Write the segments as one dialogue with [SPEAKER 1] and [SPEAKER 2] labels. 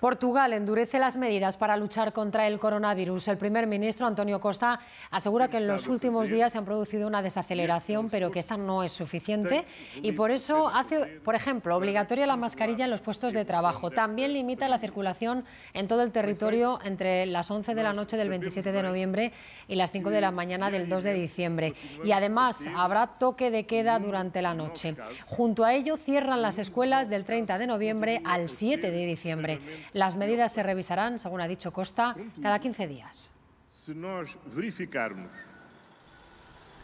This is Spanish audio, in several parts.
[SPEAKER 1] Portugal endurece las medidas para luchar contra el coronavirus. El primer ministro Antonio Costa asegura que en los últimos días se ha producido una desaceleración, pero que esta no es suficiente y por eso hace, por ejemplo, obligatoria la mascarilla en los puestos de trabajo. También limita la circulación en todo el territorio entre las 11 de la noche del 27 de noviembre y las 5 de la mañana del 2 de diciembre. Y además habrá toque de queda durante la noche. Junto a ello cierran las escuelas del 30 de noviembre al 7 de diciembre. Las medidas se revisarán, según ha dicho Costa, cada 15 días.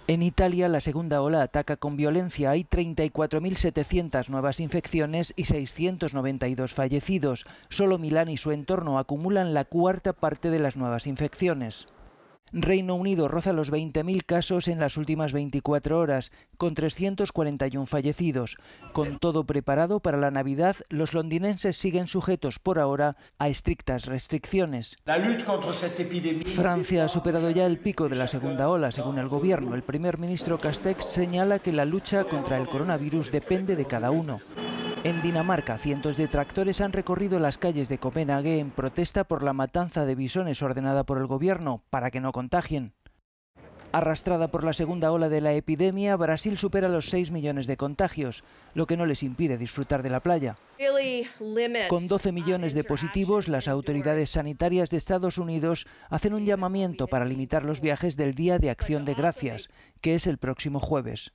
[SPEAKER 2] En Italia, la segunda ola ataca con violencia. Hay 34.700 nuevas infecciones y 692 fallecidos. Solo Milán y su entorno acumulan la cuarta parte de las nuevas infecciones. Reino Unido roza los 20.000 casos en las últimas 24 horas, con 341 fallecidos. Con todo preparado para la Navidad, los londinenses siguen sujetos por ahora a estrictas restricciones. Francia ha superado ya el pico de la segunda ola, según el gobierno. El primer ministro Castex señala que la lucha contra el coronavirus depende de cada uno. En Dinamarca, cientos de tractores han recorrido las calles de Copenhague en protesta por la matanza de bisones ordenada por el gobierno para que no contagien. Arrastrada por la segunda ola de la epidemia, Brasil supera los 6 millones de contagios, lo que no les impide disfrutar de la playa. Con 12 millones de positivos, las autoridades sanitarias de Estados Unidos hacen un llamamiento para limitar los viajes del Día de Acción de Gracias, que es el próximo jueves.